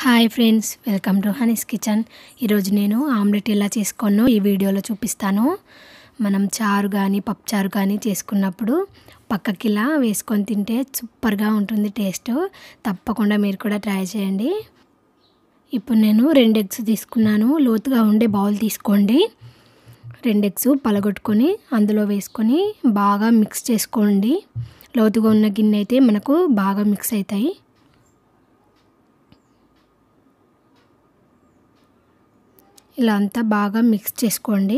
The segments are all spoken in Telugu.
hi friends welcome to Honey's kitchen ఈరోజు నేను ఆమ్లెట్ ఎలా చేసుకోను ఈ వీడియోలో చూపిస్తాను మనం చారు కానీ పప్పు చారు కానీ చేసుకున్నప్పుడు పక్కకిలా వేసుకొని తింటే సూపర్గా ఉంటుంది టేస్ట్ తప్పకుండా మీరు కూడా ట్రై చేయండి ఇప్పుడు నేను రెండు ఎగ్స్ తీసుకున్నాను లోతుగా ఉండే బౌల్ తీసుకోండి రెండు ఎగ్స్ పలగొట్టుకొని అందులో వేసుకొని బాగా మిక్స్ చేసుకోండి లోతుగా ఉన్న గిన్నె అయితే మనకు బాగా మిక్స్ అవుతాయి ఇలా అంతా బాగా మిక్స్ చేసుకోండి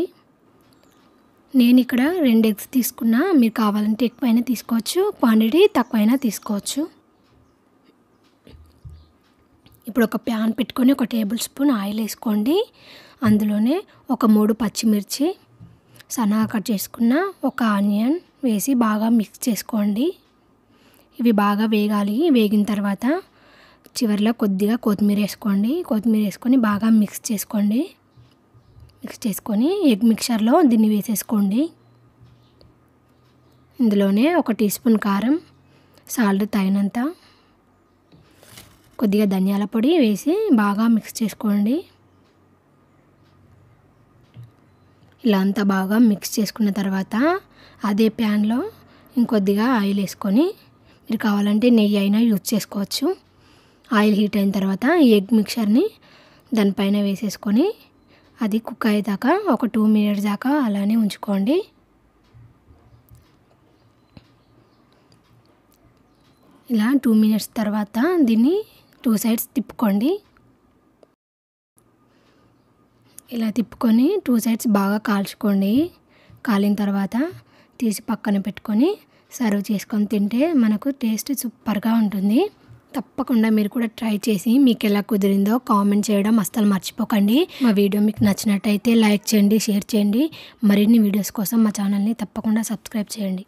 నేను ఇక్కడ రెండు ఎగ్స్ తీసుకున్నా మీరు కావాలంటే ఎక్కువైనా తీసుకోవచ్చు క్వాంటిటీ తక్కువైనా తీసుకోవచ్చు ఇప్పుడు ఒక ప్యాన్ పెట్టుకొని ఒక టేబుల్ స్పూన్ ఆయిల్ వేసుకోండి అందులోనే ఒక మూడు పచ్చిమిర్చి సన్నగా కట్ చేసుకున్న ఒక ఆనియన్ వేసి బాగా మిక్స్ చేసుకోండి ఇవి బాగా వేగాలి వేగిన తర్వాత చివరిలో కొద్దిగా కొత్తిమీర వేసుకోండి కొత్తిమీర వేసుకొని బాగా మిక్స్ చేసుకోండి మిక్స్ చేసుకొని ఎగ్ మిక్చర్లో దీన్ని వేసేసుకోండి ఇందులోనే ఒక టీ స్పూన్ కారం సాల్ట్ తగినంత కొద్దిగా ధనియాల పొడి వేసి బాగా మిక్స్ చేసుకోండి ఇలా అంతా బాగా మిక్స్ చేసుకున్న తర్వాత అదే ప్యాన్లో ఇంకొద్దిగా ఆయిల్ వేసుకొని మీరు కావాలంటే నెయ్యి అయినా యూజ్ చేసుకోవచ్చు ఆయిల్ హీట్ అయిన తర్వాత ఎగ్ మిక్చర్ని దానిపైన వేసేసుకొని అది కుక్ అయ్యేదాకా ఒక టూ మినిట్స్ దాకా అలానే ఉంచుకోండి ఇలా టూ మినిట్స్ తర్వాత దీన్ని టూ సైడ్స్ తిప్పుకోండి ఇలా తిప్పుకొని టూ సైడ్స్ బాగా కాల్చుకోండి కాలిన తర్వాత తీసి పక్కన పెట్టుకొని సర్వ్ చేసుకొని తింటే మనకు టేస్ట్ సూపర్గా ఉంటుంది తప్పకుండా మీరు కూడా ట్రై చేసి మీకు ఎలా కుదిరిందో కామెంట్ చేయడం అస్సలు మర్చిపోకండి మా వీడియో మీకు నచ్చినట్టయితే లైక్ చేయండి షేర్ చేయండి మరిన్ని వీడియోస్ కోసం మా ఛానల్ని తప్పకుండా సబ్స్క్రైబ్ చేయండి